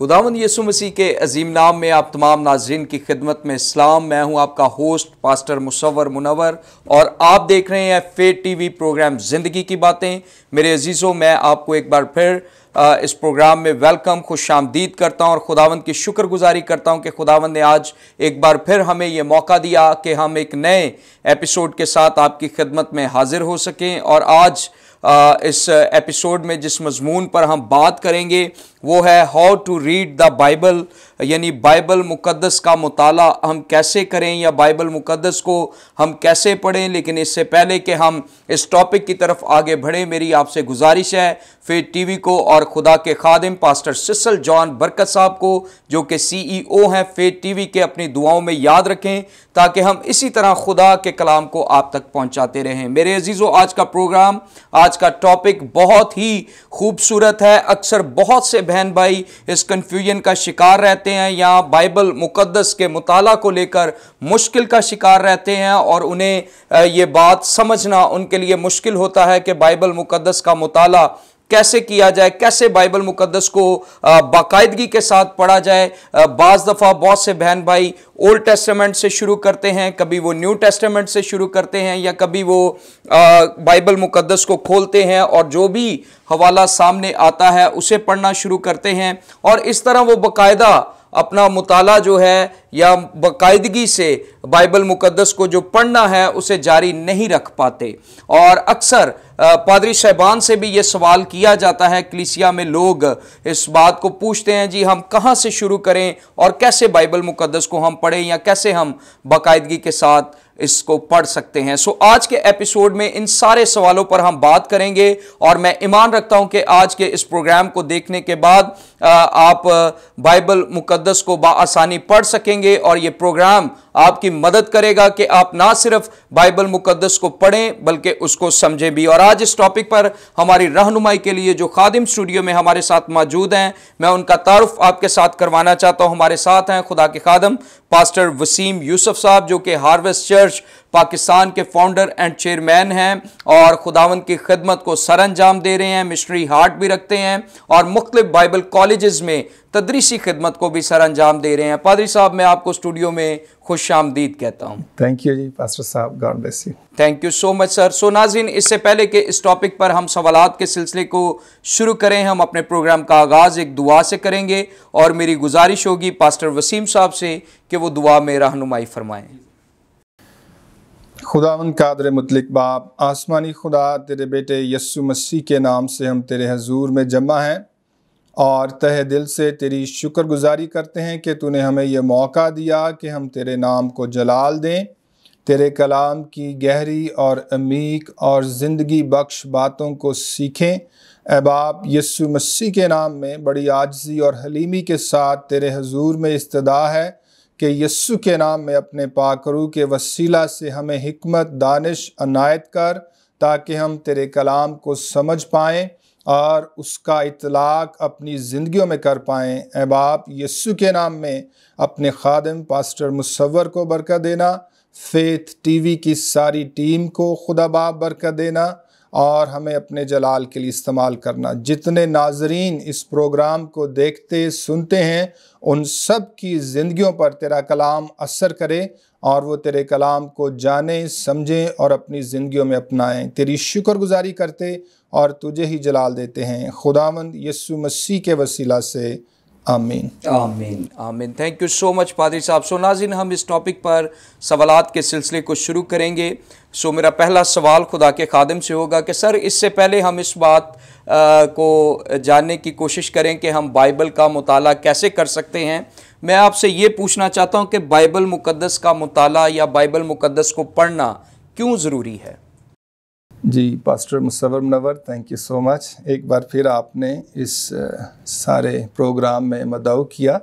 खुदावन यसु मसीह के अजीम नाम में आप तमाम नाजरन की खिदमत में इस्लाम मैं हूं आपका होस्ट पास्टर मुसवर मुनवर और आप देख रहे हैं फे टीवी प्रोग्राम ज़िंदगी की बातें मेरे अजीज़ों मैं आपको एक बार फिर इस प्रोग्राम में वेलकम खुश आमदीद करता हूँ और खुदावन की शुक्रगुजारी करता हूँ कि खुदावन ने आज एक बार फिर हमें ये मौका दिया कि हम एक नए एपिसोड के साथ आपकी खिदमत में हाजिर हो सकें और आज इस एपिसोड में जिस मजमून पर हम बात करेंगे वो है how to read the Bible यानी बाइबल मुकद्दस का मताल हम कैसे करें या बाइबल मुकद्दस को हम कैसे पढ़ें लेकिन इससे पहले कि हम इस टॉपिक की तरफ आगे बढ़ें मेरी आपसे गुजारिश है फिर टीवी को और खुदा के खादिम पास्टर सिसल जॉन बरकत साहब को जो कि सीईओ e हैं फिर टीवी के अपनी दुआओं में याद रखें ताकि हम इसी तरह खुदा के कलाम को आप तक पहुँचाते रहें मेरे अजीज़ों आज का प्रोग्राम आज का टॉपिक बहुत ही खूबसूरत है अक्सर बहुत से बहन भाई इस कन्फ्यूजन का शिकार रहते हैं या बाइबल मुकदस के मुताला को लेकर मुश्किल का शिकार रहते हैं और उन्हें ये बात समझना उनके लिए मुश्किल होता है कि बाइबल मुकदस का मुताला कैसे किया जाए कैसे बाइबल मुकदस को बाकायदगी के साथ पढ़ा जाए बाज़ दफ़ा बहुत से बहन भाई ओल्ड टेस्टमेंट से शुरू करते हैं कभी वो न्यू टेस्टमेंट से शुरू करते हैं या कभी वो बाइबल मुकदस को खोलते हैं और जो भी हवाला सामने आता है उसे पढ़ना शुरू करते हैं और इस तरह वो बाकायदा अपना मुताला जो है या बाकायदगी से बाइबल मुकदस को जो पढ़ना है उसे जारी नहीं रख पाते और अक्सर पादरी साहबान से भी ये सवाल किया जाता है क्लिसिया में लोग इस बात को पूछते हैं जी हम कहाँ से शुरू करें और कैसे बाइबल मुकदस को हम पढ़ें या कैसे हम बाकायदगी के साथ इसको पढ़ सकते हैं सो आज के एपिसोड में इन सारे सवालों पर हम बात करेंगे और मैं ईमान रखता हूं कि आज के इस प्रोग्राम को देखने के बाद आप बाइबल मुकद्दस को आसानी पढ़ सकेंगे और ये प्रोग्राम आपकी मदद करेगा कि आप ना सिर्फ बाइबल मुकद्दस को पढ़ें बल्कि उसको समझें भी और आज इस टॉपिक पर हमारी रहनुमाई के लिए जो खादिम स्टूडियो में हमारे साथ मौजूद हैं मैं उनका तारफ आपके साथ करवाना चाहता हूँ हमारे साथ हैं खुदा के खादम पास्टर वसीम यूसुफ साहब जो कि हार्वेस्ट चर्च पाकिस्तान के फाउंडर एंड चेयरमैन हैं और खुदावन की खदमत को सर अंजाम दे रहे हैं मिशनरी हार्ट भी रखते हैं और मुख्तु बाइबल कॉलेज में तदरीसी खिदमत को भी सर अंजाम दे रहे हैं पादरी साहब मैं आपको स्टूडियो में खुश आमदीद कहता हूँ थैंक यू जी पास्टर साहब God bless you thank you so much sir so नाजिन इससे पहले के इस टॉपिक पर हम सवाल के सिलसिले को शुरू करें हम अपने प्रोग्राम का आगाज़ एक दुआ से करेंगे और मेरी गुजारिश होगी पास्टर वसीम साहब से कि वो दुआ में रहनुमाई फरमाएँ खुदावन कादर मतलिक बाप आसमानी खुदा तेरे बेटे यस्सु मसीह के नाम से हम तेरे हजूर में जमा हैं और तह दिल से तेरी शुक्रगुजारी करते हैं कि तूने हमें यह मौका दिया कि हम तेरे नाम को जलाल दें तेरे कलाम की गहरी और अमीक और ज़िंदगी बख्श बातों को सीखें अहबाब यस्सु मसीह के नाम में बड़ी आजजी और हलीमी के साथ तेरे हजूर में इस्तदा है कि यस्सु के नाम में अपने पाकरू के वसीला से हमें हमत दानिश अनायत कर ताकि हम तेरे कलाम को समझ पाएँ और उसका इतलाक़ अपनी ज़िंदगियों में कर पाएँ ए यस्सु के नाम में अपने खादम पास्टर मुसवर को बरकत देना फेथ टीवी की सारी टीम को खुदा बाप बरकत देना और हमें अपने जलाल के लिए इस्तेमाल करना जितने नाजरीन इस प्रोग्राम को देखते सुनते हैं उन सब की ज़िंदगियों पर तेरा कलाम असर करे और वो तेरे कलाम को जाने समझें और अपनी ज़िंदगियों में अपनाएं तेरी शुक्रगुजारी करते और तुझे ही जलाल देते हैं खुदावंद यसु मसीह के वसीला से आमीन आमीन आमीन थैंक यू सो मच पादरी साहब सो नाजिन हम इस टॉपिक पर सवाल के सिलसिले को शुरू करेंगे सो so, मेरा पहला सवाल खुदा के खादम से होगा कि सर इससे पहले हम इस बात आ, को जानने की कोशिश करें कि हम बाइबल का मताल कैसे कर सकते हैं मैं आपसे ये पूछना चाहता हूँ कि बाइबल मुक़दस का मताल या बाइबल मुक़दस को पढ़ना क्यों ज़रूरी है जी पास्टर मुसवर Munawar thank you so much एक बार फिर आपने इस सारे प्रोग्राम में मदाऊ किया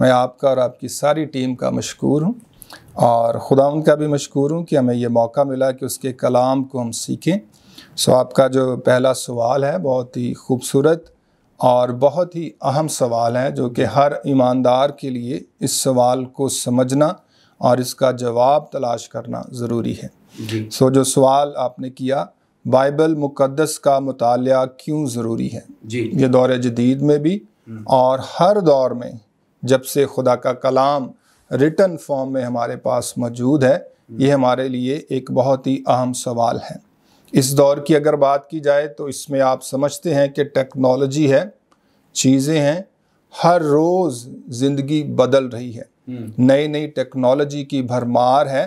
मैं आपका और आपकी सारी टीम का मशहूर हूँ और ख़ुदा उनका भी मशहूर हूँ कि हमें ये मौका मिला कि उसके कलाम को हम सीखें सो आपका जो पहला सवाल है बहुत ही खूबसूरत और बहुत ही अहम सवाल है जो कि हर ईमानदार के लिए इस सवाल को समझना और इसका जवाब तलाश करना ज़रूरी है सो जो सवाल आपने किया बाइबल मुकद्दस का मताल क्यों ज़रूरी है जी ये दौर जदीद में भी हम्म। और हर दौर में जब से खुदा का कलाम रिटर्न फॉर्म में हमारे पास मौजूद है हम्म। ये हमारे लिए एक बहुत ही अहम सवाल है इस दौर की अगर बात की जाए तो इसमें आप समझते हैं कि टेक्नोलॉजी है चीज़ें हैं हर रोज़ ज़िंदगी बदल रही है हम्म। नई नई टेक्नोलॉजी की भरमार है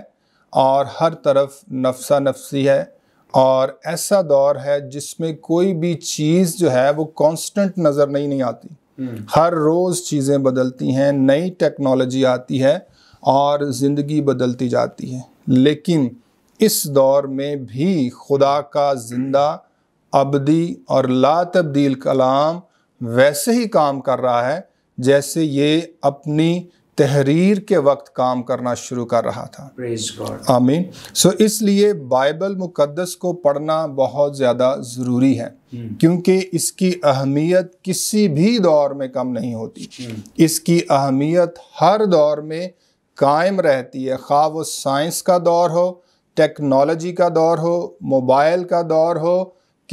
और हर तरफ नफसा नफसी है और ऐसा दौर है जिसमें कोई भी चीज़ जो है वो कांस्टेंट नज़र नहीं नहीं आती हम्म। हर रोज़ चीज़ें बदलती हैं नई टेक्नोलॉजी आती है और ज़िंदगी बदलती जाती है लेकिन इस दौर में भी खुदा का ज़िंदा अबदी और ला तब्दील कलाम वैसे ही काम कर रहा है जैसे ये अपनी तहरीर के वक्त काम करना शुरू कर रहा था आमीन सो so, इसलिए बाइबल मुकद्दस को पढ़ना बहुत ज़्यादा ज़रूरी है hmm. क्योंकि इसकी अहमियत किसी भी दौर में कम नहीं होती hmm. इसकी अहमियत हर दौर में कायम रहती है खा वो साइंस का दौर हो टेक्नोलॉजी का दौर हो मोबाइल का दौर हो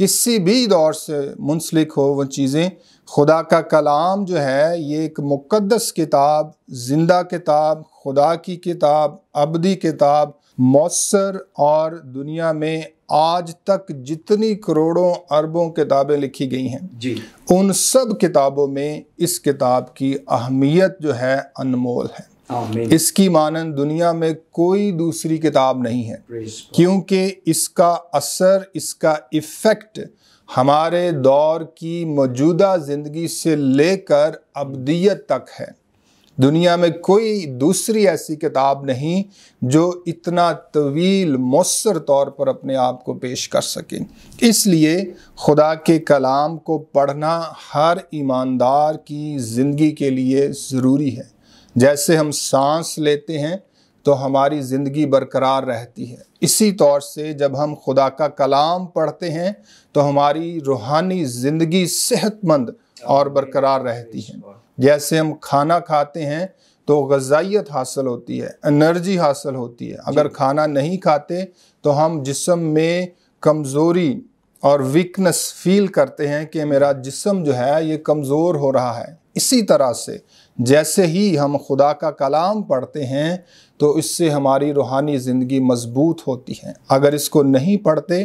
किसी भी दौर से मुंसलिक हो वो चीज़ें खुदा का कलाम जो है ये एक मुक़दस किताब ज़िंदा किताब खुदा की किताब अबदी किताब मौसर और दुनिया में आज तक जितनी करोड़ों अरबों किताबें लिखी गई हैं जी उन सब किताबों में इस किताब की अहमियत जो है अनमोल है इसकी मानन दुनिया में कोई दूसरी किताब नहीं है क्योंकि इसका असर इसका इफ़ेक्ट हमारे दौर की मौजूदा ज़िंदगी से लेकर अबदियत तक है दुनिया में कोई दूसरी ऐसी किताब नहीं जो इतना तवील मौसर तौर पर अपने आप को पेश कर सके इसलिए खुदा के कलाम को पढ़ना हर ईमानदार की ज़िंदगी के लिए ज़रूरी है जैसे हम सांस लेते हैं तो हमारी ज़िंदगी बरकरार रहती है इसी तौर से जब हम खुदा का कलाम पढ़ते हैं तो हमारी रूहानी ज़िंदगी सेहतमंद और बरकरार रहती है जैसे हम खाना खाते हैं तो गजाइत हासिल होती है एनर्जी हासिल होती है अगर खाना नहीं खाते तो हम जिसम में कमज़ोरी और वीकनेस फील करते हैं कि मेरा जिसम जो है ये कमज़ोर हो रहा है इसी तरह से जैसे ही हम खुदा का कलाम पढ़ते हैं तो इससे हमारी रूहानी ज़िंदगी मजबूत होती है अगर इसको नहीं पढ़ते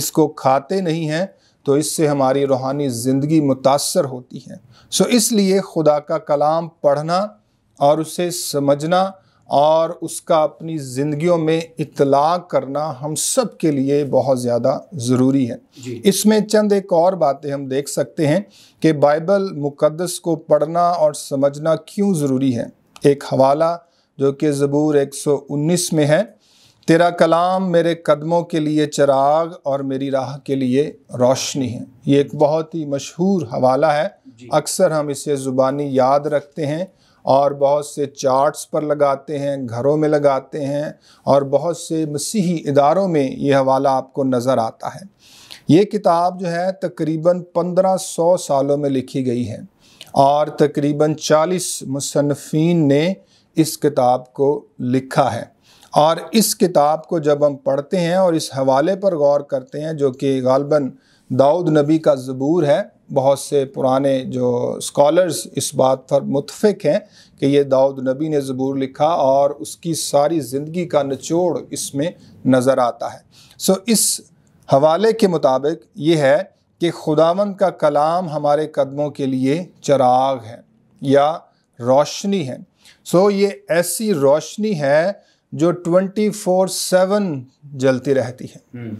इसको खाते नहीं हैं तो इससे हमारी रूहानी ज़िंदगी मुतासर होती है सो इसलिए खुदा का कलाम पढ़ना और उसे समझना और उसका अपनी ज़िंदगियों में इतलाक करना हम सब के लिए बहुत ज़्यादा ज़रूरी है इसमें चंद एक और बातें हम देख सकते हैं कि बाइबल मुक़दस को पढ़ना और समझना क्यों ज़रूरी है एक हवाला जो कि ज़बूर 119 में है तेरा कलाम मेरे कदमों के लिए चिराग और मेरी राह के लिए रोशनी है ये एक बहुत ही मशहूर हवाला है अक्सर हम इसे ज़ुबानी याद रखते हैं और बहुत से चार्ट्स पर लगाते हैं घरों में लगाते हैं और बहुत से मसीही इदारों में ये हवाला आपको नज़र आता है ये किताब जो है तकरीबन 1500 सालों में लिखी गई है और तकरीबन 40 मुसनफ़ीन ने इस किताब को लिखा है और इस किताब को जब हम पढ़ते हैं और इस हवाले पर गौर करते हैं जो कि गालबन दाऊद नबी का ज़बूर है बहुत से पुराने जो स्कॉलर्स इस बात पर मुतफिक हैं कि ये दाऊद नबी ने ज़बूर लिखा और उसकी सारी ज़िंदगी का निचोड़ इसमें नज़र आता है सो इस हवाले के मुताबिक ये है कि खुदावंद का कलाम हमारे कदमों के लिए चराग है या रोशनी है सो ये ऐसी रोशनी है जो 24/7 जलती रहती है हम्म।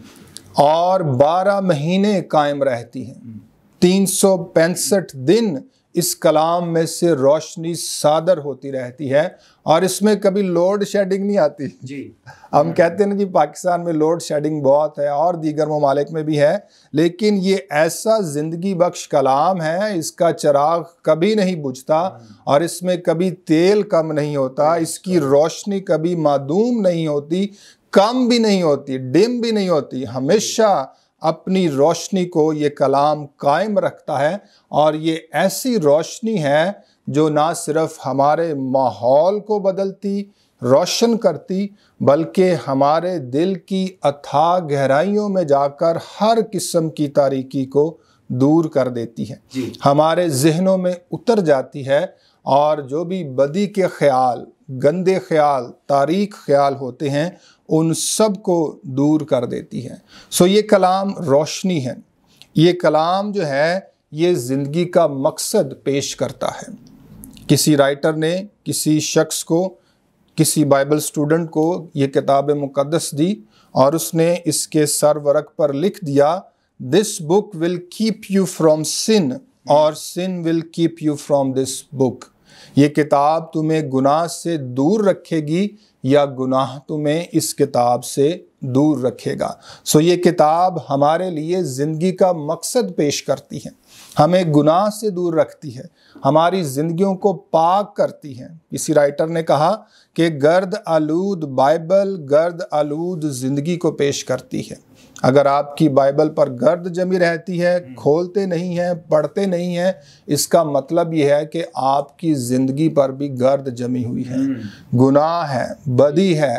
और 12 महीने कायम रहती है हम्म। तीन सौ पैंसठ दिन इस कलाम में से रोशनी सादर होती रहती है और इसमें कभी लोड शेडिंग नहीं आती जी हम कहते हैं ना जी पाकिस्तान में लोड शेडिंग बहुत है और दीगर ममालिक में भी है लेकिन ये ऐसा ज़िंदगी बख्श कलाम है इसका चराग कभी नहीं बुझता और इसमें कभी तेल कम नहीं होता इसकी रोशनी कभी मादूम नहीं होती कम भी नहीं होती डिम भी नहीं होती हमेशा अपनी रोशनी को ये कलाम कायम रखता है और ये ऐसी रोशनी है जो ना सिर्फ हमारे माहौल को बदलती रोशन करती बल्कि हमारे दिल की अथाह गहराइयों में जाकर हर किस्म की तारीकी को दूर कर देती है हमारे जहनों में उतर जाती है और जो भी बदी के ख्याल गंदे ख्याल तारीख ख्याल होते हैं उन सब को दूर कर देती है सो ये कलाम रोशनी है ये कलाम जो है ये ज़िंदगी का मकसद पेश करता है किसी राइटर ने किसी शख्स को किसी बाइबल स्टूडेंट को ये किताब मुक़दस दी और उसने इसके सर वर्क पर लिख दिया this book will keep you from sin और sin will keep you from this book ये किताब तुम्हें गुनाह से दूर रखेगी या गुनाह तुम्हें इस किताब से दूर रखेगा सो ये किताब हमारे लिए ज़िंदगी का मकसद पेश करती है हमें गुनाह से दूर रखती है हमारी ज़िंदगियों को पाक करती है इसी राइटर ने कहा कि गर्द आलूद बाइबल गर्द आलूद ज़िंदगी को पेश करती है अगर आपकी बाइबल पर गर्द जमी रहती है हम्म। खोलते नहीं हैं पढ़ते नहीं हैं इसका मतलब यह है कि आपकी ज़िंदगी पर भी गर्द जमी हुई है हम्म। गुनाह है बदी है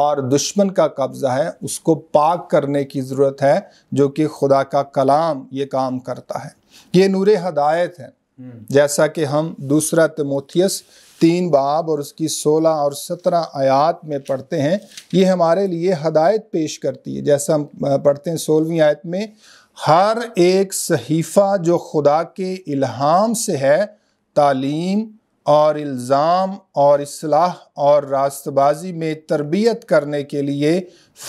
और दुश्मन का कब्ज़ा है उसको पाक करने की ज़रूरत है जो कि खुदा का कलाम ये काम करता है ये नूर हदायत है हम्म। जैसा कि हम दूसरा तमोथियस तीन बाब और उसकी सोलह और सत्रह आयात में पढ़ते हैं ये हमारे लिए हदायत पेश करती है जैसा हम पढ़ते हैं सोलहवीं आयत में हर एक सहीफ़ा जो खुदा के इल्हाम से है तालीम और इल्ज़ाम और असलाह और रास्तबाजी में तरबियत करने के लिए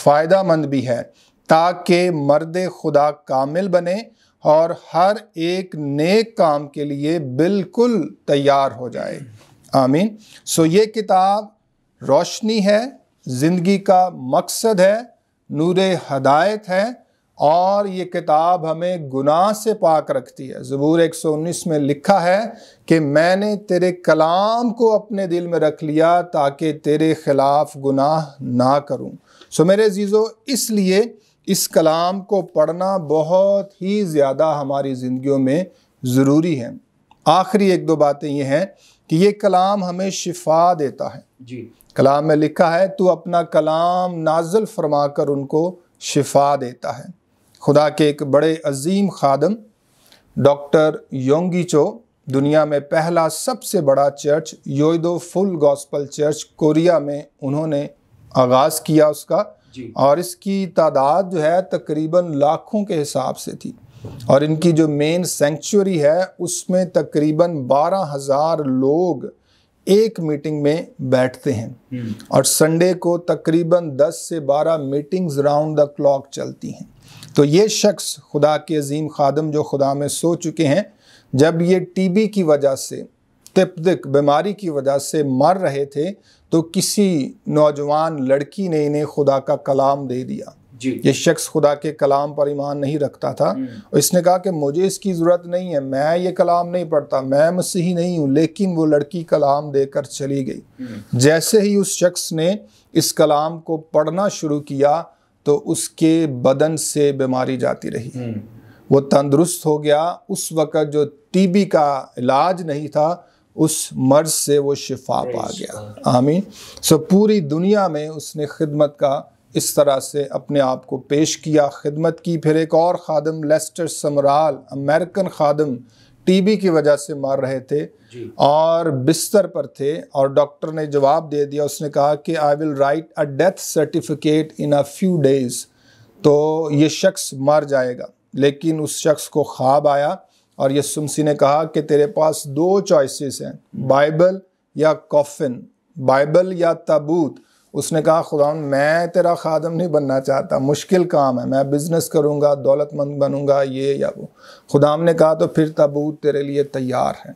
फ़ायदा मंद भी है ताकि मर्द खुदा कामिल बने और हर एक नेक काम के लिए बिल्कुल तैयार हो जाए आमीन सो ये किताब रोशनी है ज़िंदगी का मकसद है नूर हदायत है और ये किताब हमें गुनाह से पाक रखती है ज़बूर 119 में लिखा है कि मैंने तेरे कलाम को अपने दिल में रख लिया ताकि तेरे ख़िलाफ़ गुनाह ना करूं सो मेरे जीज़ो इसलिए इस कलाम को पढ़ना बहुत ही ज़्यादा हमारी ज़िंदगियों में ज़रूरी है आखिरी एक दो बातें ये हैं कि ये कलाम हमें शिफा देता है जी कलाम में लिखा है तो अपना कलाम नाजल फरमा कर उनको शिफा देता है खुदा के एक बड़े अजीम खादम डॉक्टर योंगीचो दुनिया में पहला सबसे बड़ा church Yoido full gospel church Korea में उन्होंने आगाज़ किया उसका और इसकी तादाद जो है तकरीबन लाखों के हिसाब से थी और इनकी जो मेन सेंचुरी है उसमें तकरीबन बारह हज़ार लोग एक मीटिंग में बैठते हैं हम्म। और संडे को तकरीबन 10 से 12 मीटिंग्स राउंड द क्लॉक चलती हैं तो ये शख्स खुदा के अजीम खादम जो खुदा में सो चुके हैं जब ये टीबी की वजह से तपदिक बीमारी की वजह से मर रहे थे तो किसी नौजवान लड़की ने इन्हें खुदा का कलाम दे दिया ये शख्स खुदा के कलाम पर ईमान नहीं रखता था हम्म। और इसने कहा कि मुझे इसकी ज़रूरत नहीं है मैं ये कलाम नहीं पढ़ता मैं मसीही नहीं हूँ लेकिन वो लड़की कलाम देकर चली गई हम्म। जैसे ही उस शख्स ने इस कलाम को पढ़ना शुरू किया तो उसके बदन से बीमारी जाती रही हम्म। वो तंदुरुस्त हो गया उस वक़्त जो टीबी का इलाज नहीं था उस मर्ज से वो शिफा पा गया आमीन सो पूरी दुनिया में उसने खिदमत का इस तरह से अपने आप को पेश किया खिदमत की फिर एक और खादम लेस्टर समराल अमेरिकन खादम टीबी की वजह से मार रहे थे और बिस्तर पर थे और डॉक्टर ने जवाब दे दिया उसने कहा कि I will write a death certificate in a few days तो ये शख्स मर जाएगा लेकिन उस शख्स को ख्वाब आया और यीशु मसीह ने कहा कि तेरे पास दो चॉइसेस हैं बाइबल या कॉफिन बाइबल या तबूत उसने कहा खुदा मैं तेरा खादम नहीं बनना चाहता मुश्किल काम है मैं बिज़नेस करूँगा दौलतमंद बनूँगा ये या वो खुदाम ने कहा तो फिर तबूत तेरे लिए तैयार है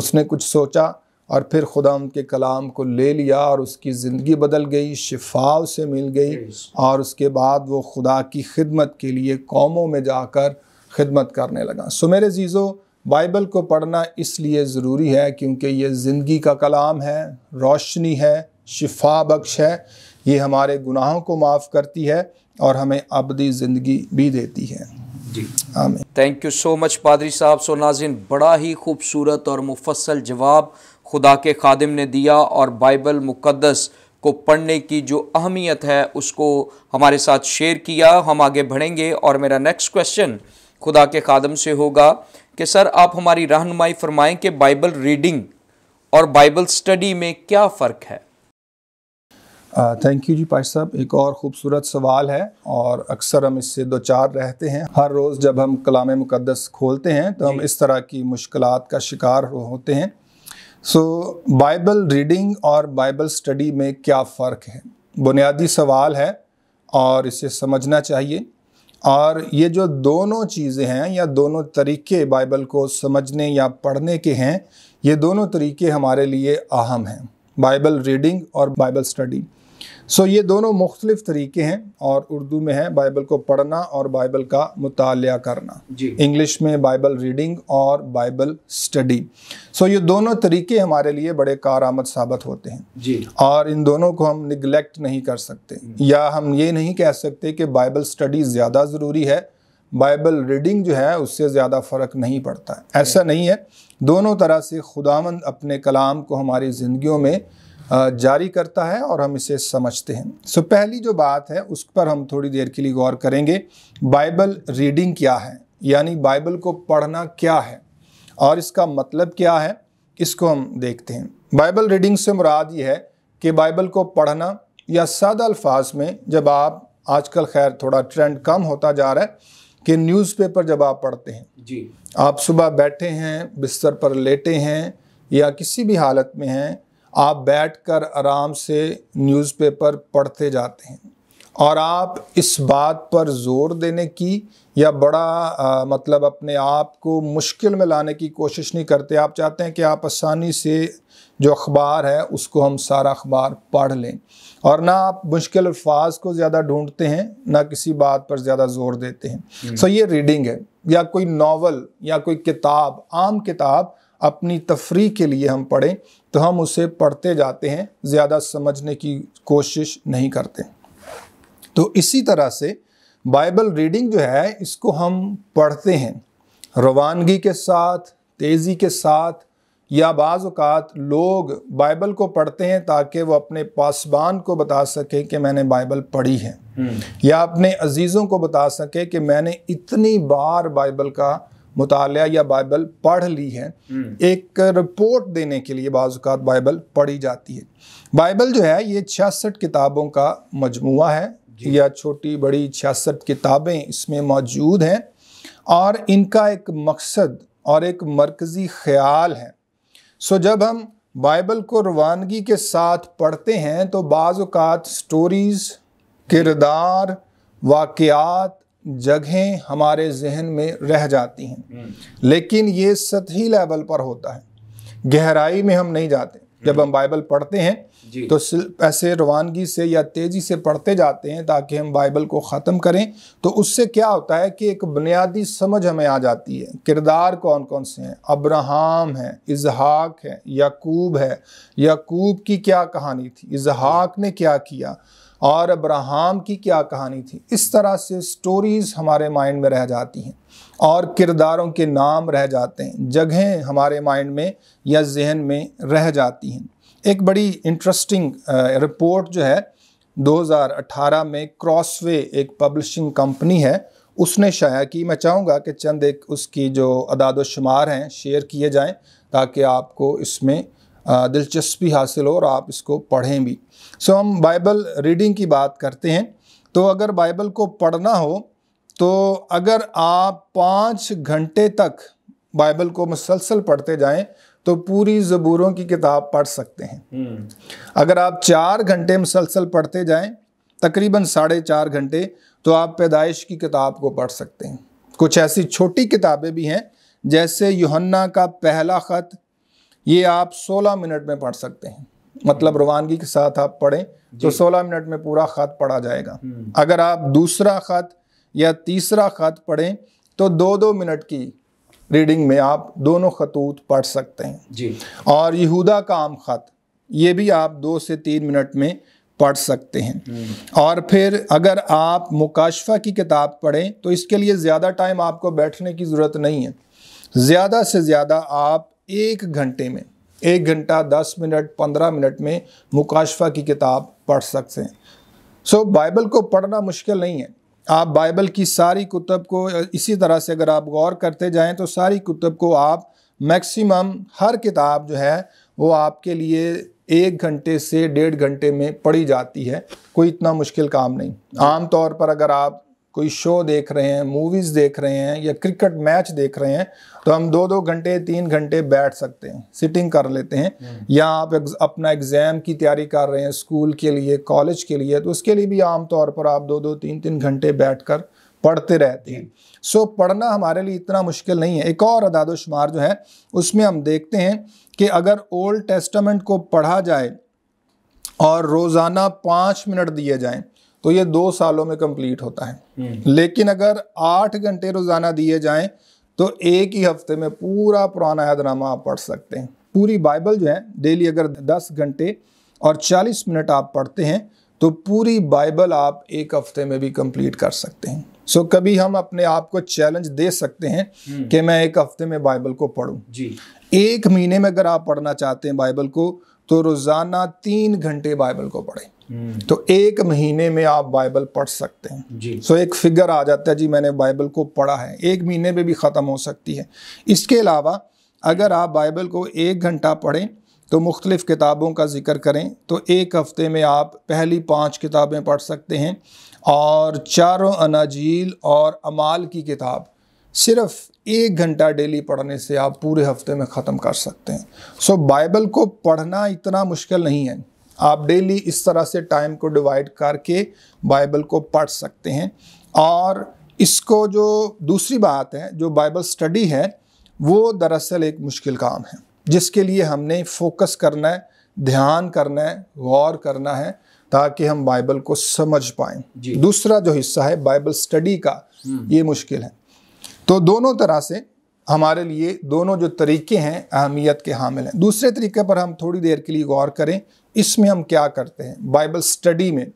उसने कुछ सोचा और फिर खुदा के कलाम को ले लिया और उसकी ज़िंदगी बदल गई शिफा से मिल गई और उसके बाद वो खुदा की खिदमत के लिए कौमों में जाकर खिदमत करने लगा सो मेरे जीज़ो बाइबल को पढ़ना इसलिए ज़रूरी है क्योंकि ये ज़िंदगी का कलाम है रोशनी है शिफा बख्श है ये हमारे गुनाहों को माफ़ करती है और हमें अबदी ज़िंदगी भी देती है जी थैंक यू सो मच पादरी साहब सो नाजिन बड़ा ही खूबसूरत और मुफसल जवाब खुदा के खादिम ने दिया और बाइबल मुक़दस को पढ़ने की जो अहमियत है उसको हमारे साथ शेयर किया हम आगे बढ़ेंगे और मेरा नेक्स्ट क्वेश्चन खुदा के खादम से होगा कि सर आप हमारी रहनुमाई फरमाएं कि बाइबल रीडिंग और बाइबल स्टडी में क्या फ़र्क है थैंक यू जी पाश साहब एक और ख़ूबसूरत सवाल है और अक्सर हम इससे दो चार रहते हैं हर रोज़ जब हम कलाम मुकदस खोलते हैं तो हम इस तरह की मुश्किल का शिकार होते हैं सो बाइबल रीडिंग और बाइबल स्टडी में क्या फ़र्क है बुनियादी सवाल है और इसे समझना चाहिए और ये जो दोनों चीज़ें हैं या दोनों तरीके बाइबल को समझने या पढ़ने के हैं ये दोनों तरीके हमारे लिए अहम हैं बाइबल रीडिंग और बाइबल स्टडी सो ये दोनों मुख्तलिफ तरीके हैं और उर्दू में है बाइबल को पढ़ना और बाइबल का मुताल करना इंग्लिश में बाइबल रीडिंग और बाइबल स्टडी सो ये दोनों तरीके हमारे लिए बड़े कार आमद साबित होते हैं जी और इन दोनों को हम निगलेक्ट नहीं कर सकते या हम ये नहीं कह सकते कि बाइबल स्टडी ज़्यादा ज़रूरी है बाइबल रीडिंग जो है उससे ज़्यादा फ़र्क नहीं पड़ता ऐसा नहीं है दोनों तरह से खुदावंद अपने कलाम को हमारी ज़िंदगियों में जारी करता है और हम इसे समझते हैं सो so, पहली जो बात है उस पर हम थोड़ी देर के लिए गौर करेंगे बाइबल रीडिंग क्या है यानी बाइबल को पढ़ना क्या है और इसका मतलब क्या है इसको हम देखते हैं बाइबल रीडिंग से मुराद ये है कि बाइबल को पढ़ना या सादा अल्फाज में जब आप आजकल खैर थोड़ा ट्रेंड कम होता जा रहा है कि न्यूज़पेपर जब आप पढ़ते हैं जी आप सुबह बैठे हैं बिस्तर पर लेटे हैं या किसी भी हालत में हैं आप बैठकर आराम से न्यूज़पेपर पढ़ते जाते हैं और आप इस बात पर ज़ोर देने की या बड़ा आ, मतलब अपने आप को मुश्किल में लाने की कोशिश नहीं करते आप चाहते हैं कि आप आसानी से जो अखबार है उसको हम सारा अखबार पढ़ लें और ना आप मुश्किल अल्फाज को ज़्यादा ढूंढते हैं ना किसी बात पर ज़्यादा ज़ोर देते हैं हम्म। सो so, ये रीडिंग है या कोई नावल या कोई किताब आम किताब अपनी तफरी के लिए हम पढ़ें तो हम उसे पढ़ते जाते हैं ज़्यादा समझने की कोशिश नहीं करते तो इसी तरह से बाइबल रीडिंग जो है इसको हम पढ़ते हैं रवानगी के साथ तेज़ी के साथ या बाज़ात लोग बाइबल को पढ़ते हैं ताकि वो अपने पासबान को बता सकें कि मैंने बाइबल पढ़ी है हम्म। या अपने अजीज़ों को बता सकें कि मैंने इतनी बार बाइबल का मुताल या बाइबल पढ़ ली है हम्म। एक रिपोर्ट देने के लिए बाज़ात बाइबल पढ़ी जाती है बाइबल जो है ये छियासठ किताबों का मजमु है या छोटी बड़ी छियासठ किताबें इसमें मौजूद हैं और इनका एक मकसद और एक मरकज़ी ख्याल है सो जब हम बाइबल को रवानगी के साथ पढ़ते हैं तो बाज़ात स्टोरीज़ किरदार वाक़ जगहें हमारे जहन में रह जाती हैं हम्म। लेकिन ये सतही लेवल पर होता है गहराई में हम नहीं जाते जब हम हम्म। बाइबल पढ़ते हैं तो ऐसे रवानगी से या तेज़ी से पढ़ते जाते हैं ताकि हम बाइबल को ख़त्म करें तो उससे क्या होता है कि एक बुनियादी समझ हमें आ जाती है किरदार कौन कौन से हैं अब्राहम है इजहाक है याकूब है याकूब की क्या कहानी थी इजहाक ने क्या किया और अब्राहम की क्या कहानी थी इस तरह से स्टोरीज़ हमारे माइंड में रह जाती हैं और किरदारों के नाम रह जाते हैं जगहें हमारे माइंड में या जहन में रह जाती हैं एक बड़ी इंटरेस्टिंग रिपोर्ट जो है 2018 में क्रॉसवे एक पब्लिशिंग कंपनी है उसने शाया की मैं चाहूँगा कि चंद एक उसकी जो अदाद शुमार हैं शेयर किए जाएँ ताकि आपको इसमें दिलचस्पी हासिल हो और आप इसको पढ़ें भी सो हम बाइबल रीडिंग की बात करते हैं तो अगर बाइबल को पढ़ना हो तो अगर आप पाँच घंटे तक बाइबल को मुसलसल पढ़ते जाएं तो पूरी ज़बूरों की किताब पढ़ सकते हैं हम्म। अगर आप चार घंटे मुसलसल पढ़ते जाएं तकरीबन साढ़े चार घंटे तो आप पैदाइश की किताब को पढ़ सकते हैं कुछ ऐसी छोटी किताबें भी हैं जैसे यूहन्ना का पहला ख़त ये आप 16 मिनट में पढ़ सकते हैं मतलब हम्म। रवानगी के साथ आप पढ़ें तो 16 मिनट में पूरा ख़त पढ़ा जाएगा हम्म। अगर आप दूसरा ख़त या तीसरा ख़त पढ़ें तो दो दो मिनट की रीडिंग में आप दोनों खतूत पढ़ सकते हैं जी और यहूदा का आम ख़त ये भी आप दो से तीन मिनट में पढ़ सकते हैं हम्म। और फिर अगर आप मुकाशफा की किताब पढ़ें तो इसके लिए ज़्यादा टाइम आपको बैठने की ज़रूरत नहीं है ज़्यादा से ज़्यादा आप एक घंटे में एक घंटा दस मिनट पंद्रह मिनट में मुकाशफा की किताब पढ़ सकते हैं सो so, बाइबल को पढ़ना मुश्किल नहीं है आप बाइबल की सारी कुतब को इसी तरह से अगर आप गौर करते जाएं तो सारी कुतब को आप मैक्सिमम हर किताब जो है वो आपके लिए एक घंटे से डेढ़ घंटे में पढ़ी जाती है कोई इतना मुश्किल काम नहीं आम तौर पर अगर आप कोई शो देख रहे हैं मूवीज़ देख रहे हैं या क्रिकेट मैच देख रहे हैं तो हम दो दो घंटे तीन घंटे बैठ सकते हैं सिटिंग कर लेते हैं हम्म। या आप अपना एग्ज़ाम की तैयारी कर रहे हैं स्कूल के लिए कॉलेज के लिए तो उसके लिए भी आमतौर पर आप दो दो तीन तीन घंटे बैठ कर पढ़ते रहते हैं सो पढ़ना हमारे लिए इतना मुश्किल नहीं है एक और अदाद शुमार जो है उसमें हम देखते हैं कि अगर ओल्ड टेस्टामेंट को पढ़ा जाए और रोज़ाना पाँच मिनट दिए जाएँ तो ये दो सालों में कंप्लीट होता है हम्म। लेकिन अगर आठ घंटे रोज़ाना दिए जाएं तो एक ही हफ्ते में पूरा पुराना यादनामा आप पढ़ सकते हैं पूरी बाइबल जो है डेली अगर दस घंटे और चालीस मिनट आप पढ़ते हैं तो पूरी बाइबल आप एक हफ्ते में भी कंप्लीट कर सकते हैं सो so, कभी हम अपने आप को चैलेंज दे सकते हैं हम्म। कि मैं एक हफ्ते में बाइबल को पढ़ूं जी एक महीने में अगर आप पढ़ना चाहते हैं बाइबल को तो रोज़ाना तीन घंटे बाइबल को पढ़ें हम्म। तो एक महीने में आप बाइबल पढ़ सकते हैं जी सो तो एक फिगर आ जाता है जी मैंने बाइबल को पढ़ा है एक महीने में भी ख़त्म हो सकती है इसके अलावा अगर आप बाइबल को एक घंटा पढ़ें तो मुख्तलिफ़ किताबों का ज़िक्र करें तो एक हफ़्ते में आप पहली पाँच किताबें पढ़ सकते हैं और चारों अनाजील और अमाल की किताब सिर्फ़ एक घंटा डेली पढ़ने से आप पूरे हफ्ते में ख़त्म कर सकते हैं सो so, बाइबल को पढ़ना इतना मुश्किल नहीं है आप डेली इस तरह से टाइम को डिवाइड करके बाइबल को पढ़ सकते हैं और इसको जो दूसरी बात है जो बाइबल स्टडी है वो दरअसल एक मुश्किल काम है जिसके लिए हमने फोकस करना है ध्यान करना है गौर करना है ताकि हम बाइबल को समझ पाएँ दूसरा जो हिस्सा है बाइबल स्टडी का हम्म। ये मुश्किल है तो दोनों तरह से हमारे लिए दोनों जो तरीके हैं अहमियत के हामिल हैं दूसरे तरीके पर हम थोड़ी देर के लिए गौर करें इसमें हम क्या करते हैं बाइबल स्टडी में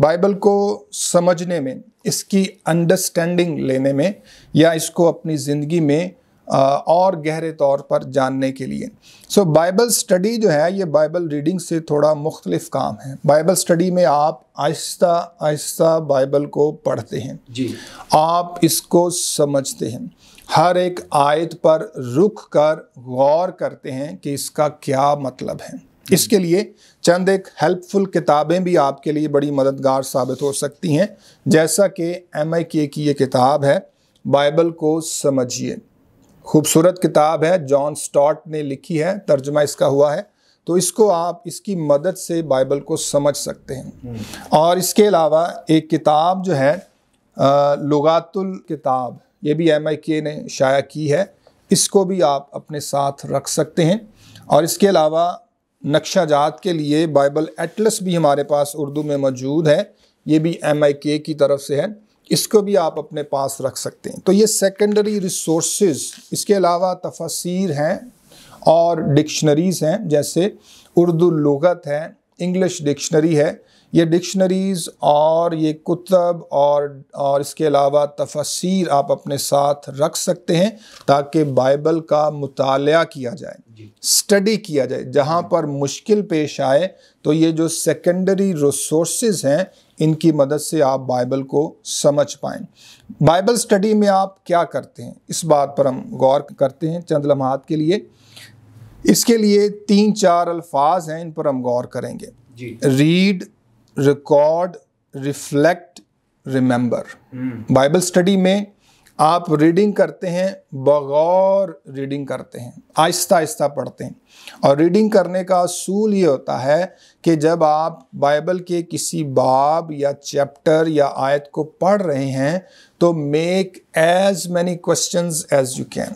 बाइबल को समझने में इसकी अंडरस्टैंडिंग लेने में या इसको अपनी ज़िंदगी में और गहरे तौर पर जानने के लिए सो बाइबल स्टडी जो है ये बाइबल रीडिंग से थोड़ा मुख्तलिफ काम है बाइबल स्टडी में आप आहिस्ता आहिस्ता बाइबल को पढ़ते हैं जी आप इसको समझते हैं हर एक आयत पर रुक कर गौर करते हैं कि इसका क्या मतलब है इसके लिए चंद एक हेल्पफुल किताबें भी आपके लिए बड़ी मददगार साबित हो सकती हैं जैसा कि एम आई के की ये किताब है बाइबल को समझिए खूबसूरत किताब है जॉन स्टॉट ने लिखी है तर्जमा इसका हुआ है तो इसको आप इसकी मदद से बाइबल को समझ सकते हैं हम्म। और इसके अलावा एक किताब जो है लगातुल किताब ये भी एम ने शाया की है इसको भी आप अपने साथ रख सकते हैं और इसके अलावा नक्शा जात के लिए बाइबल एटलस भी हमारे पास उर्दू में मौजूद है ये भी एम की तरफ से है इसको भी आप अपने पास रख सकते हैं तो ये सेकेंडरी रिसोर्स इसके अलावा तफसर हैं और डिक्शनरीज़ हैं जैसे उर्दू लगत है इंग्लिश डिक्शनरी है ये डिक्शनरीज़ और ये कुतब और और इसके अलावा तफसर आप अपने साथ रख सकते हैं ताकि बाइबल का मताल किया जाए स्टडी किया जाए जहाँ पर मुश्किल पेश आए तो ये जो सेकेंडरी रिसोर्स हैं इनकी मदद से आप बाइबल को समझ पाए बाइबल स्टडी में आप क्या करते हैं इस बात पर हम गौर करते हैं चंद लम्हात के लिए इसके लिए तीन चार अल्फाज हैं इन पर हम गौर करेंगे read record reflect remember Bible study में आप रीडिंग करते हैं बगौर रीडिंग करते हैं आहिस्ता आहिस्ता पढ़ते हैं और रीडिंग करने का असूल ये होता है कि जब आप बाइबल के किसी बाब या चैप्टर या आयत को पढ़ रहे हैं तो make as many question as you can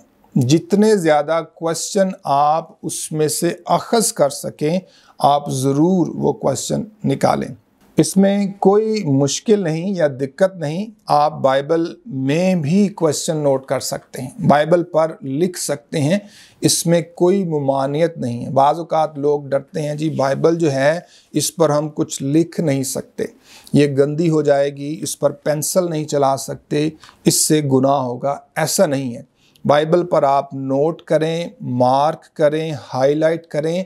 जितने ज़्यादा क्वेश्चन आप उसमें से अखज़ कर सकें आप ज़रूर वो क्वेश्चन निकालें इसमें कोई मुश्किल नहीं या दिक्कत नहीं आप बाइबल में भी क्वेश्चन नोट कर सकते हैं बाइबल पर लिख सकते हैं इसमें कोई ममानियत नहीं है बाज़ात लोग डरते हैं जी बाइबल जो है इस पर हम कुछ लिख नहीं सकते ये गंदी हो जाएगी इस पर पेंसिल नहीं चला सकते इससे गुनाह होगा ऐसा नहीं है बाइबल पर आप नोट करें मार्क करें हाईलाइट करें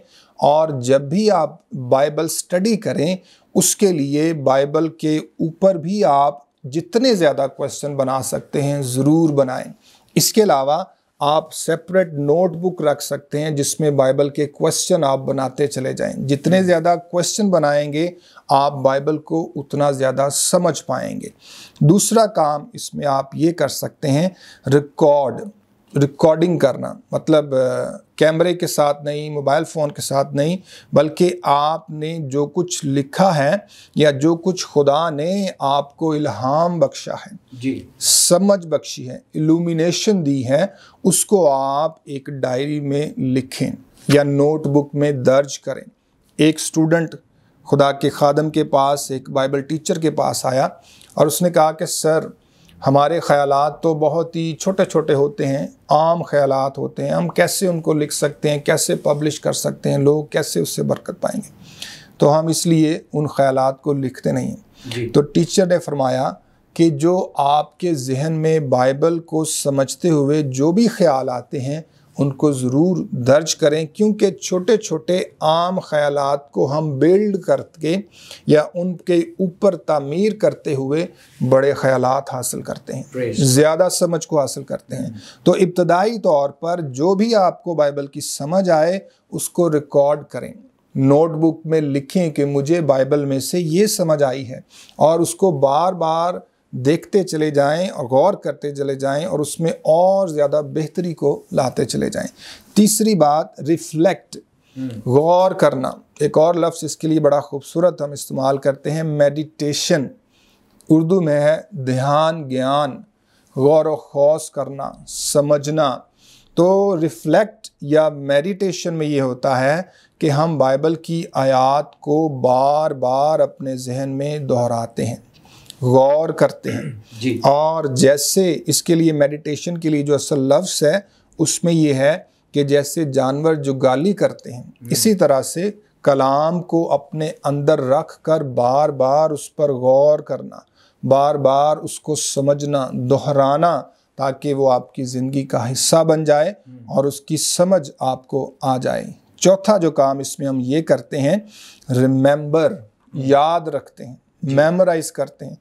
और जब भी आप बाइबल स्टडी करें उसके लिए बाइबल के ऊपर भी आप जितने ज़्यादा क्वेश्चन बना सकते हैं ज़रूर बनाएं इसके अलावा आप सेपरेट नोटबुक रख सकते हैं जिसमें बाइबल के क्वेश्चन आप बनाते चले जाएं जितने हम्म। ज़्यादा क्वेश्चन बनाएंगे आप बाइबल को उतना ज़्यादा समझ पाएंगे दूसरा काम इसमें आप ये कर सकते हैं रिकॉर्ड रिकॉर्डिंग करना मतलब कैमरे के साथ नहीं मोबाइल फ़ोन के साथ नहीं बल्कि आपने जो कुछ लिखा है या जो कुछ खुदा ने आपको इल्हाम बख्शा है जी समझ बख्शी है इल्यूमिनेशन दी है उसको आप एक डायरी में लिखें या नोटबुक में दर्ज करें एक स्टूडेंट खुदा के खादम के पास एक बाइबल टीचर के पास आया और उसने कहा कि सर हमारे ख्याल तो बहुत ही छोटे छोटे होते हैं आम ख्याल होते हैं हम कैसे उनको लिख सकते हैं कैसे पब्लिश कर सकते हैं लोग कैसे उससे बरकत पाएंगे तो हम इसलिए उन ख्याल को लिखते नहीं तो टीचर ने फरमाया कि जो आपके जहन में बाइबल को समझते हुए जो भी ख्याल आते हैं उनको ज़रूर दर्ज करें क्योंकि छोटे छोटे आम ख्याल को हम बिल्ड करके या उनके ऊपर तमीर करते हुए बड़े ख्याल हासिल करते हैं ज़्यादा समझ को हासिल करते हैं तो इब्तदाई तौर पर जो भी आपको बाइबल की समझ आए उसको रिकॉर्ड करें नोटबुक में लिखें कि मुझे बाइबल में से ये समझ आई है और उसको बार बार देखते चले जाएं और गौर करते चले जाएं और उसमें और ज़्यादा बेहतरी को लाते चले जाएं तीसरी बात रिफ्लेक्ट हम्म। गौर करना एक और लफ्ज़ इसके लिए बड़ा खूबसूरत हम इस्तेमाल करते हैं मेडिटेशन उर्दू में है ध्यान ज्ञान गौर व खौस करना समझना तो रिफ्लेक्ट या मेडिटेशन में ये होता है कि हम बाइबल की आयात को बार बार अपने जहन में दोहराते हैं गौर करते हैं और जैसे इसके लिए मेडिटेशन के लिए जो असल लफ्स है उसमें ये है कि जैसे जानवर जो गाली करते हैं हम्म। इसी तरह से कलाम को अपने अंदर रख कर बार बार उस पर गौर करना बार बार उसको समझना दोहराना ताकि वो आपकी ज़िंदगी का हिस्सा बन जाए हम्म। और उसकी समझ आपको आ जाए चौथा जो काम इसमें हम ये करते हैं रिमेंबर याद रखते हैं मेमोराइज करते हैं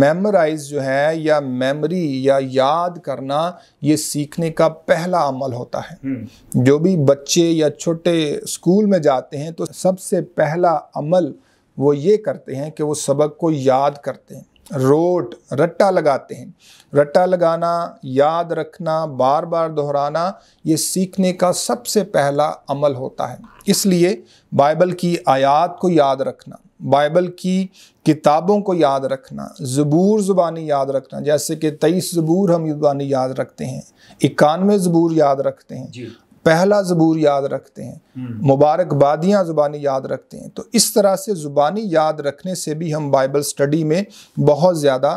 मेमोराइज जो है या मेमोरी या याद करना ये सीखने का पहला अमल होता है हम्म। जो भी बच्चे या छोटे स्कूल में जाते हैं तो सबसे पहला अमल वो ये करते हैं कि वो सबक को याद करते हैं रोट रट्टा लगाते हैं रट्टा लगाना याद रखना बार बार दोहराना ये सीखने का सबसे पहला अमल होता है इसलिए बाइबल की आयात को याद रखना बाइबल की किताबों को याद रखना ज़बूर ज़ुबानी याद रखना जैसे कि तेईस ज़बूर हम ज़ुबानी याद रखते हैं इक्यानवे ज़बूर याद रखते हैं पहला ज़बूर याद रखते हैं हम्म। मुबारकबादियाँ ज़ुबानी याद रखते हैं तो इस तरह से ज़ुबानी याद रखने से भी हम बाइबल स्टडी में बहुत ज़्यादा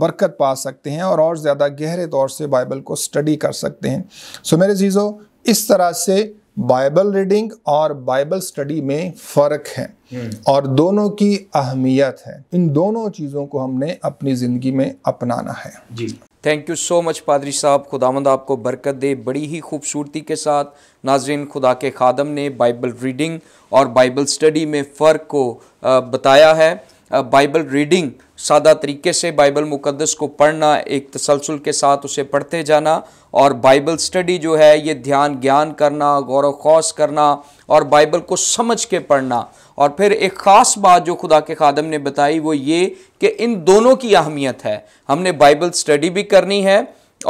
बरकत पा सकते हैं और और ज़्यादा गहरे तौर से बाइबल को स्टडी कर सकते हैं सो मेरे चीज़ों इस तरह से बाइबल रीडिंग और बाइबल स्टडी में फ़र्क है हम्म। और दोनों की अहमियत है इन दोनों चीज़ों को हमने अपनी ज़िंदगी में अपनाना है जी थैंक यू सो मच पादरी साहब खुदामंद आपको बरकत दे बड़ी ही खूबसूरती के साथ नाजरीन खुदा के खादम ने बाइबल रीडिंग और बाइबल स्टडी में फ़र्क को बताया है बाइबल रीडिंग सादा तरीके से बाइबल मुकदस को पढ़ना एक तसलसल के साथ उसे पढ़ते जाना और बाइबल स्टडी जो है ये ध्यान ज्ञान करना गौर खौस करना और बाइबल को समझ के पढ़ना और फिर एक ख़ास बात जो खुदा के खादम ने बताई वो ये कि इन दोनों की अहमियत है हमने बाइबल स्टडी भी करनी है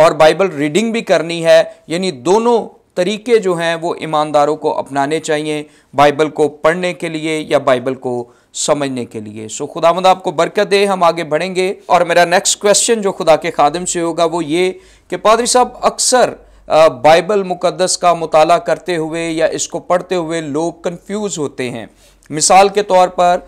और बाइबल रीडिंग भी करनी है यानी दोनों तरीके जो हैं वो ईमानदारों को अपनाने चाहिए बाइबल को पढ़ने के लिए या बाइबल को समझने के लिए सो खुदा खुदामंद आपको बरकत दे हम आगे बढ़ेंगे और मेरा नेक्स्ट क्वेश्चन जो खुदा के खादम से होगा वो ये कि पादरी साहब अक्सर बाइबल मुक़दस का मताल करते हुए या इसको पढ़ते हुए लोग कन्फ्यूज़ होते हैं मिसाल के तौर पर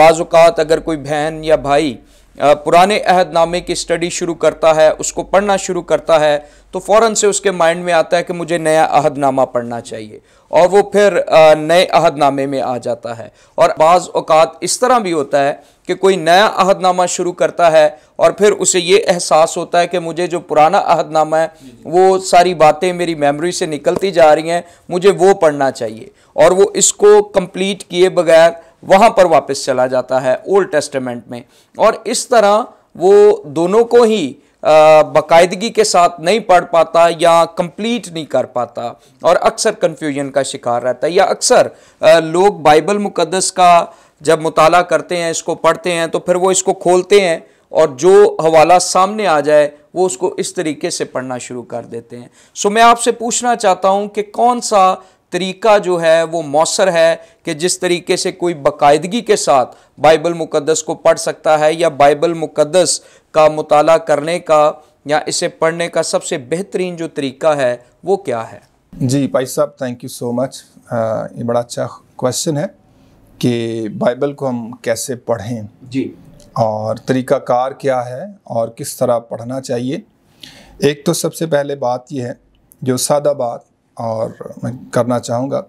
बाज़ात अगर कोई बहन या भाई पुराने अहदनामे की स्टडी शुरू करता है उसको पढ़ना शुरू करता है तो फ़ौर से उसके माइंड में आता है कि मुझे नया अहदनामा पढ़ना चाहिए और वो फिर नए अहदनामे में आ जाता है और बाज़ अवत इस तरह भी होता है कि कोई नया अहदनामा शुरू करता है और फिर उसे ये एहसास होता है कि मुझे जो पुराना अहदनामा है वो सारी बातें मेरी मेमोरी से निकलती जा रही हैं मुझे वो पढ़ना चाहिए और वो इसको कंप्लीट किए बगैर वहाँ पर वापस चला जाता है ओल्ड टेस्टमेंट में और इस तरह वो दोनों को ही बाकायदगी के साथ नहीं पढ़ पाता या कंप्लीट नहीं कर पाता और अक्सर कन्फ्यूजन का शिकार रहता है या अक्सर लोग बाइबल मुकदस का जब मुताला करते हैं इसको पढ़ते हैं तो फिर वो इसको खोलते हैं और जो हवाला सामने आ जाए वो उसको इस तरीके से पढ़ना शुरू कर देते हैं सो मैं आपसे पूछना चाहता हूँ कि कौन सा तरीका जो है वो मौसर है कि जिस तरीके से कोई बाकायदगी के साथ बाइबल मुक़दस को पढ़ सकता है या बाइबल मुक़दस का मताल करने का या इसे पढ़ने का सबसे बेहतरीन जो तरीका है वो क्या है जी भाई साहब थैंक यू सो मच ये बड़ा अच्छा क्वेश्चन है कि बाइबल को हम कैसे पढ़ें जी और तरीकाकार क्या है और किस तरह पढ़ना चाहिए एक तो सबसे पहले बात यह है जो सादा बात और मैं करना चाहूँगा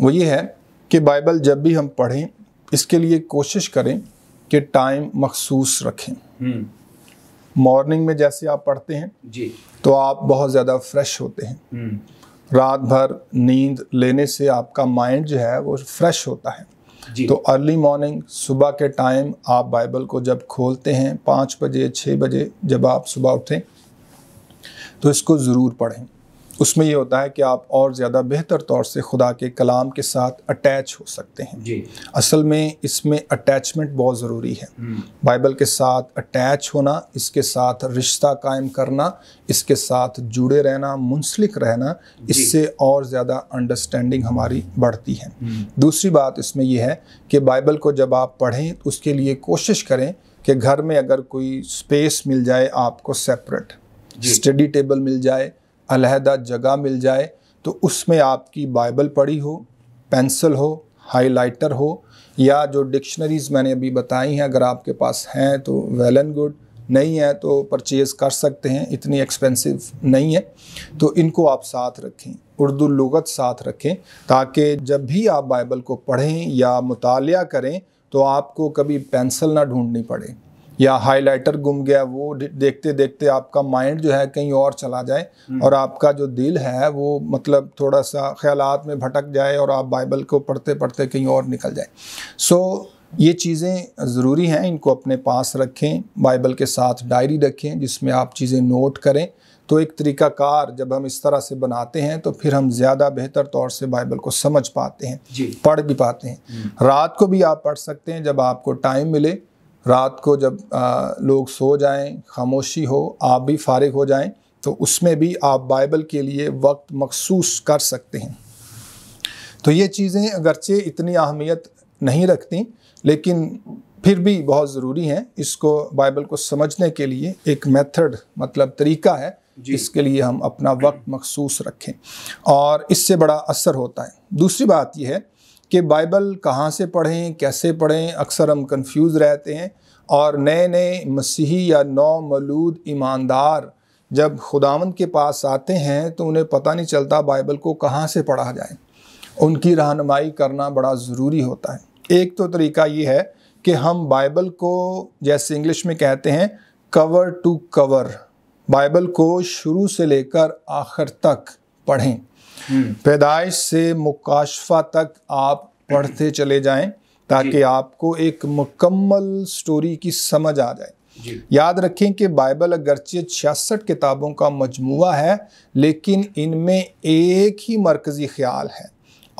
वो ये है कि बाइबल जब भी हम पढ़ें इसके लिए कोशिश करें कि टाइम मखसूस रखें हम्म। मॉर्निंग में जैसे आप पढ़ते हैं जी तो आप बहुत ज़्यादा फ्रेश होते हैं हम्म। रात भर नींद लेने से आपका माइंड जो है वो फ्रेश होता है तो अर्ली मॉर्निंग सुबह के टाइम आप बाइबल को जब खोलते हैं पाँच बजे छः बजे जब आप सुबह उठें तो इसको ज़रूर पढ़ें उसमें ये होता है कि आप और ज़्यादा बेहतर तौर से खुदा के कलाम के साथ अटैच हो सकते हैं जी। असल में इसमें अटैचमेंट बहुत ज़रूरी है हम्म। बाइबल के साथ अटैच होना इसके साथ रिश्ता कायम करना इसके साथ जुड़े रहना मुंसलिक रहना इससे और ज़्यादा अंडरस्टैंडिंग हमारी बढ़ती है हम्म। दूसरी बात इसमें यह है कि बाइबल को जब आप पढ़ें तो उसके लिए कोशिश करें कि घर में अगर कोई स्पेस मिल जाए आपको सेपरेट स्टडी टेबल मिल जाए अलहदा जगह मिल जाए तो उसमें आपकी बाइबल पढ़ी हो पेंसिल हो हाइलाइटर हो या जो डिक्शनरीज़ मैंने अभी बताई हैं अगर आपके पास हैं तो वेल एंड गुड नहीं है तो परचेज़ कर सकते हैं इतनी एक्सपेंसिव नहीं है तो इनको आप साथ रखें उर्दू लगत साथ रखें ताकि जब भी आप बाइबल को पढ़ें या मुताल करें तो आपको कभी पेंसिल ना ढूंढनी पड़े या हाइलाइटर गुम गया वो देखते देखते आपका माइंड जो है कहीं और चला जाए हम्म। और आपका जो दिल है वो मतलब थोड़ा सा ख्यालात में भटक जाए और आप बाइबल को पढ़ते पढ़ते कहीं और निकल जाए सो so, ये चीज़ें ज़रूरी हैं इनको अपने पास रखें बाइबल के साथ डायरी रखें जिसमें आप चीज़ें नोट करें तो एक तरीकाकार जब हम इस तरह से बनाते हैं तो फिर हम ज़्यादा बेहतर तौर से बाइबल को समझ पाते हैं पढ़ भी पाते हैं हम्म। रात को भी आप पढ़ सकते हैं जब आपको टाइम मिले रात को जब आ, लोग सो जाएं खामोशी हो आप भी फारिग हो जाएं तो उसमें भी आप बाइबल के लिए वक्त मखसूस कर सकते हैं तो ये चीज़ें अगरचे इतनी अहमियत नहीं रखती लेकिन फिर भी बहुत ज़रूरी हैं इसको बाइबल को समझने के लिए एक मेथड मतलब तरीका है इसके लिए हम अपना वक्त मखसूस रखें और इससे बड़ा असर होता है दूसरी बात यह है कि बाइबल कहाँ से पढ़ें कैसे पढ़ें अक्सर हम कंफ्यूज रहते हैं और नए नए मसीही या नौ मलूद ईमानदार जब खुदावन के पास आते हैं तो उन्हें पता नहीं चलता बाइबल को कहाँ से पढ़ा जाए उनकी रहनुमाई करना बड़ा ज़रूरी होता है एक तो तरीका ये है कि हम बाइबल को जैसे इंग्लिश में कहते हैं कवर टू कवर बाइबल को शुरू से लेकर आखिर तक पढ़ें पैदाइश से मुकाशफा तक आप पढ़ते चले जाएं ताकि आपको एक मुकम्मल स्टोरी की समझ आ जाए याद रखें कि बाइबल अगरचे छियासठ किताबों का मजमू है लेकिन इनमें एक ही मरकज़ी ख्याल है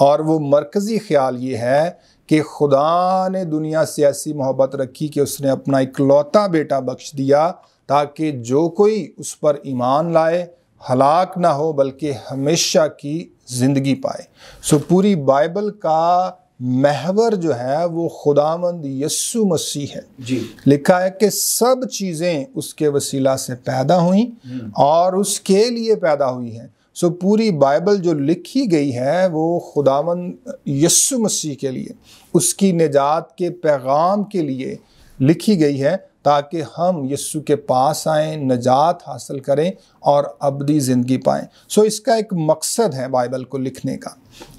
और वो मरकज़ी ख्याल ये है कि खुदा ने दुनिया से ऐसी मोहब्बत रखी कि उसने अपना इकलौता बेटा बख्श दिया ताकि जो कोई उस पर ईमान लाए हलाक ना हो बल्कि हमेशा की ज़िंदगी पाए सो पूरी बाइबल का महवर जो है वो खुदामंद यस्सु मसीह है जी लिखा है कि सब चीज़ें उसके वसीला से पैदा हुई हम्म। और उसके लिए पैदा हुई हैं सो पूरी बाइबल जो लिखी गई है वो खुदामंद यस्सु मसीह के लिए उसकी निजात के पैगाम के लिए लिखी गई है ताकि हम यस्सु के पास आएँ नजात हासिल करें और अबदी ज़िंदगी पाएँ सो इसका एक मकसद है बाइबल को लिखने का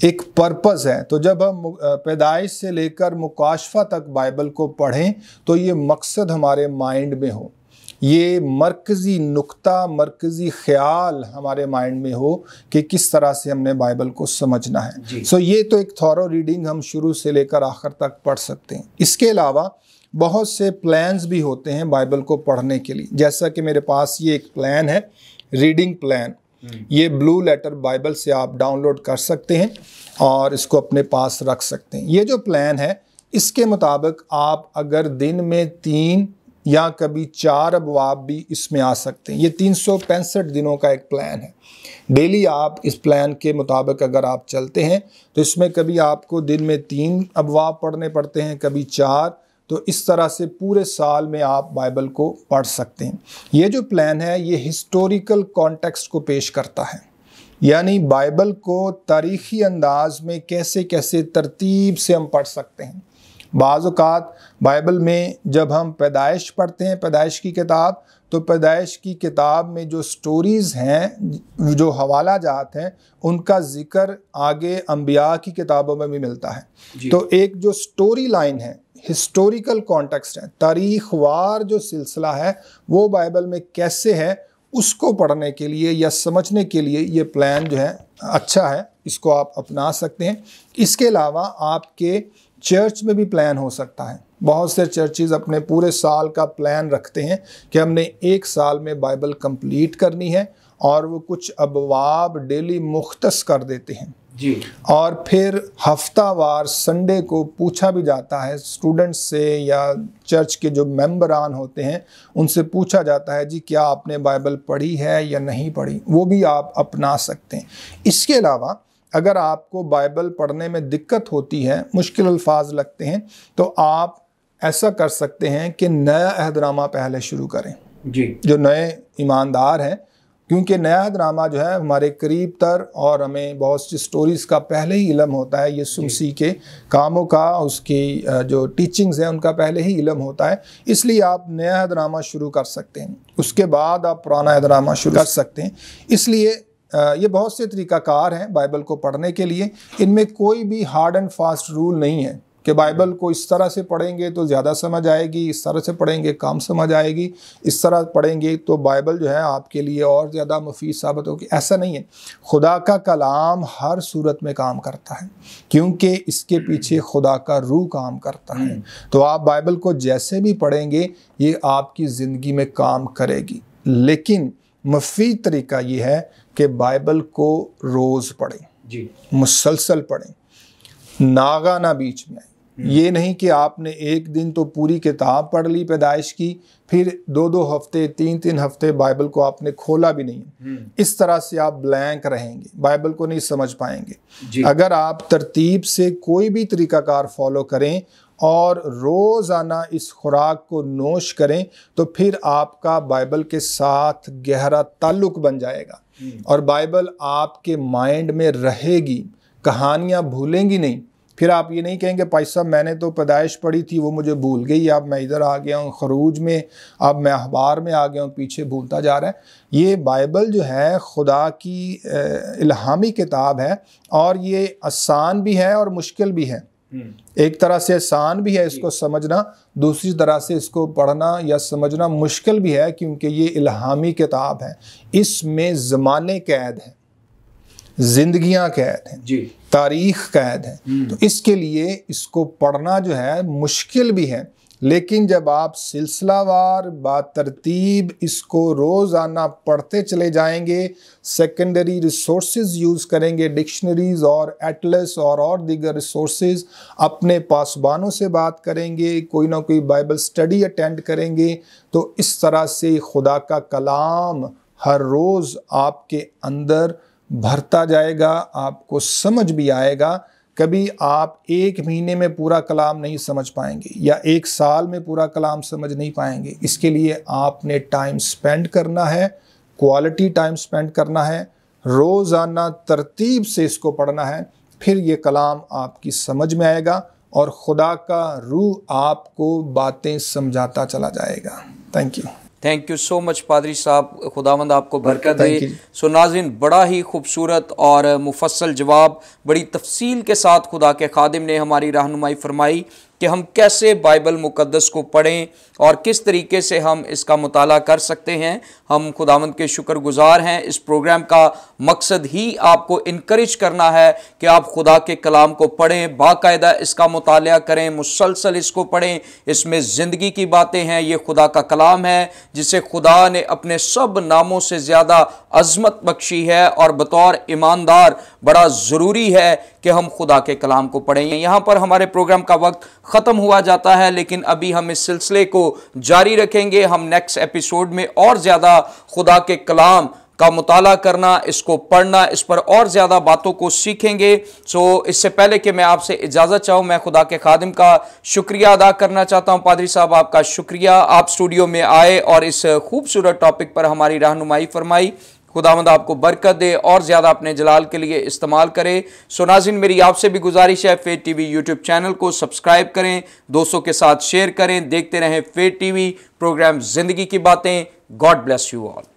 एक पर्पज़ है तो जब हम पैदाइश से लेकर मुकाशफा तक बाइबल को पढ़ें तो ये मकसद हमारे माइंड में हो ये मरकज़ी नुक्ता मरकज़ी ख्याल हमारे माइंड में हो कि किस तरह से हमने बाइबल को समझना है सो so, ये तो एक थॉरो रीडिंग हम शुरू से लेकर आखिर तक पढ़ सकते हैं इसके अलावा बहुत से प्लान्स भी होते हैं बाइबल को पढ़ने के लिए जैसा कि मेरे पास ये एक प्लान है रीडिंग प्लान हम्म। ये ब्लू लेटर बाइबल से आप डाउनलोड कर सकते हैं और इसको अपने पास रख सकते हैं ये जो प्लान है इसके मुताबिक आप अगर दिन में तीन या कभी चार अबवाब भी इसमें आ सकते हैं ये तीन दिनों का एक प्लान है डेली आप इस प्लान के मुताबिक अगर आप चलते हैं तो इसमें कभी आपको दिन में तीन अबवाब पढ़ने पड़ते हैं कभी चार तो इस तरह से पूरे साल में आप बाइबल को पढ़ सकते हैं ये जो प्लान है ये हिस्टोरिकल कॉन्टेक्स्ट को पेश करता है यानी बाइबल को तारीखी अंदाज में कैसे कैसे तरतीब से हम पढ़ सकते हैं बाज़ात बाइबल में जब हम पैदाइश पढ़ते हैं पैदाइश की किताब तो पैदाइश की किताब में जो स्टोरीज़ हैं जो हवाला जात हैं उनका ज़िक्र आगे अम्बिया की किताबों में भी मिलता है तो एक जो स्टोरी लाइन है हिस्टोरिकल कॉन्टेक्स्ट है तारीखवार जो सिलसिला है वो बाइबल में कैसे है उसको पढ़ने के लिए या समझने के लिए ये प्लान जो है अच्छा है इसको आप अपना सकते हैं इसके अलावा आपके चर्च में भी प्लान हो सकता है बहुत से चर्चेज अपने पूरे साल का प्लान रखते हैं कि हमने एक साल में बाइबल कंप्लीट करनी है और वो कुछ अबवाब डेली मुख्त कर देते हैं जी और फिर हफ्तावार संडे को पूछा भी जाता है स्टूडेंट्स से या चर्च के जो मेम्बरान होते हैं उनसे पूछा जाता है जी क्या आपने बाइबल पढ़ी है या नहीं पढ़ी वो भी आप अपना सकते हैं इसके अलावा अगर आपको बाइबल पढ़ने में दिक्कत होती है मुश्किल अल्फाज लगते हैं तो आप ऐसा कर सकते हैं कि नया अहदनामा पहले शुरू करें जी जो नए ईमानदार हैं क्योंकि नया ड्रामा जो है हमारे करीब तर और हमें बहुत सी स्टोरीज़ का पहले ही इलम होता है ये सुमसी के कामों का उसकी जो टीचिंग्स हैं उनका पहले ही इलम होता है इसलिए आप नया ड्रामा शुरू कर सकते हैं उसके बाद आप पुराना ड्रामा शुरू कर सकते हैं इसलिए ये बहुत से तरीक़ाकार हैं बाइबल को पढ़ने के लिए इनमें कोई भी हार्ड एंड फास्ट रूल नहीं है कि बाइबल को इस तरह से पढ़ेंगे तो ज़्यादा समझ आएगी इस तरह से पढ़ेंगे कम समझ आएगी इस तरह पढ़ेंगे तो बाइबल जो है आपके लिए और ज़्यादा मुफीद साबित होगी ऐसा नहीं है खुदा का कलाम हर सूरत में काम करता है क्योंकि इसके पीछे खुदा का रूह काम करता है तो आप बाइबल को जैसे भी पढ़ेंगे ये आपकी ज़िंदगी में काम करेगी लेकिन मुफीद तरीका ये है कि बाइबल को रोज़ पढ़ें जी मुसलसल पढ़ें नागाना बीच में हम्म। ये नहीं कि आपने एक दिन तो पूरी किताब पढ़ ली पैदाइश की फिर दो दो हफ्ते तीन तीन हफ्ते बाइबल को आपने खोला भी नहीं हम्म। इस तरह से आप ब्लैंक रहेंगे बाइबल को नहीं समझ पाएंगे अगर आप तरतीब से कोई भी तरीकाकार फॉलो करें और रोज़ाना इस खुराक को नोश करें तो फिर आपका बाइबल के साथ गहरा ताल्लुक बन जाएगा हम्म। और बाइबल आपके माइंड में रहेगी कहानियाँ भूलेंगी नहीं फिर आप ये नहीं कहेंगे भाई साहब मैंने तो पैदाइश पढ़ी थी वो मुझे भूल गई अब मैं इधर आ गया हूँ खरूज में अब मैं अखबार में आ गया हूँ पीछे भूलता जा रहा है ये बाइबल जो है खुदा की इल्हामी किताब है और ये आसान भी है और मुश्किल भी है हम्म। एक तरह से आसान भी है इसको समझना दूसरी तरह से इसको पढ़ना या समझना मुश्किल भी है क्योंकि ये इल्हामी किताब है इसमें ज़माने कैद है जिंदगियां कैद हैं जी तारीख कैद है हम्म। तो इसके लिए इसको पढ़ना जो है मुश्किल भी है लेकिन जब आप सिलसिलावार तरतीब इसको रोज़ाना पढ़ते चले जाएंगे सेकेंडरी रिसोर्स यूज़ करेंगे डिक्शनरीज़ और एटलस और और दीगर रिसोर्स अपने पासबानों से बात करेंगे कोई ना कोई बाइबल स्टडी अटेंड करेंगे तो इस तरह से खुदा का कलाम हर रोज़ आपके अंदर भरता जाएगा आपको समझ भी आएगा कभी आप एक महीने में पूरा कलाम नहीं समझ पाएंगे या एक साल में पूरा कलाम समझ नहीं पाएंगे इसके लिए आपने टाइम स्पेंड करना है क्वालिटी टाइम स्पेंड करना है रोज़ाना तरतीब से इसको पढ़ना है फिर ये कलाम आपकी समझ में आएगा और ख़ुदा का रूह आपको बातें समझाता चला जाएगा thank you thank you so much पादरी साहब खुदावंद आपको बरकत दे सो नाजिन बड़ा ही खूबसूरत और मुफसल जवाब बड़ी तफसील के साथ खुदा के खादिम ने हमारी रहनुमाई फरमाई कि हम कैसे बाइबल मुक़दस को पढ़ें और किस तरीके से हम इसका मुताल कर सकते हैं हम खुदावंद के शुक्रगुजार हैं इस प्रोग्राम का मकसद ही आपको इनक्रेज करना है कि आप खुदा के कलाम को पढ़ें बाकायदा इसका मुताल करें मुसलसल इसको पढ़ें इसमें ज़िंदगी की बातें हैं ये खुदा का कलाम है जिसे खुदा ने अपने सब नामों से ज़्यादा अजमत बख्शी है और बतौर ईमानदार बड़ा ज़रूरी है कि हम खुदा के कलाम को पढ़ेंगे यहाँ पर हमारे प्रोग्राम का वक्त ख़त्म हुआ जाता है लेकिन अभी हम इस सिलसिले को जारी रखेंगे हम नेक्स्ट एपिसोड में और ज़्यादा खुदा के कलाम का मुताला करना इसको पढ़ना इस पर और ज़्यादा बातों को सीखेंगे सो इससे पहले कि मैं आपसे इजाज़त चाहूँ मैं खुदा के खादिम का शुक्रिया अदा करना चाहता हूँ पादरी साहब आपका शुक्रिया आप स्टूडियो में आए और इस खूबसूरत टॉपिक पर हमारी रहनुमाई फरमाई खुदामंद आपको बरकत दे और ज़्यादा अपने जलाल के लिए इस्तेमाल करें सो नाजिन मेरी आपसे भी गुजारिश है टी वी यूट्यूब चैनल को सब्सक्राइब करें दोस्तों के साथ शेयर करें देखते रहें टी वी प्रोग्राम ज़िंदगी की बातें गॉड ब्लेस यू ऑल